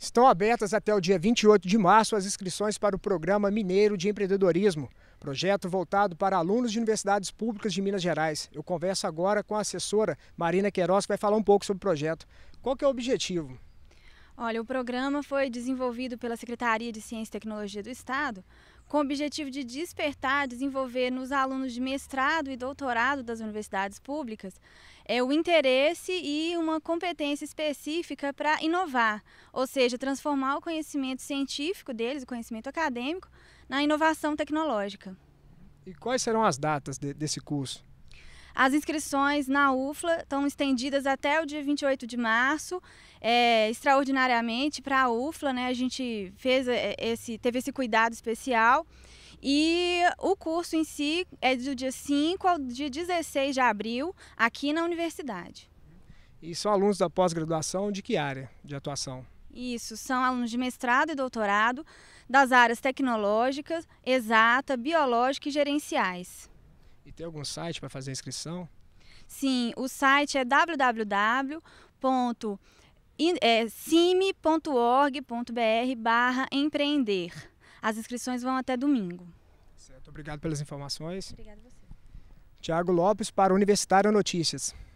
Estão abertas até o dia 28 de março as inscrições para o Programa Mineiro de Empreendedorismo, projeto voltado para alunos de universidades públicas de Minas Gerais. Eu converso agora com a assessora Marina Queiroz, que vai falar um pouco sobre o projeto. Qual que é o objetivo? Olha, o programa foi desenvolvido pela Secretaria de Ciência e Tecnologia do Estado com o objetivo de despertar, desenvolver nos alunos de mestrado e doutorado das universidades públicas é o interesse e uma competência específica para inovar, ou seja, transformar o conhecimento científico deles, o conhecimento acadêmico, na inovação tecnológica. E quais serão as datas de, desse curso? As inscrições na UFLA estão estendidas até o dia 28 de março, é, extraordinariamente para a UFLA, né? A gente fez é, esse, teve esse cuidado especial. E o curso em si é do dia 5 ao dia 16 de abril, aqui na universidade. E são alunos da pós-graduação de que área de atuação? Isso, são alunos de mestrado e doutorado das áreas tecnológicas, exata, biológica e gerenciais. E tem algum site para fazer a inscrição? Sim, o site é www.cime.org.br eh, barra empreender. As inscrições vão até domingo. Certo, obrigado pelas informações. Obrigado a você. Tiago Lopes para Universitário Notícias.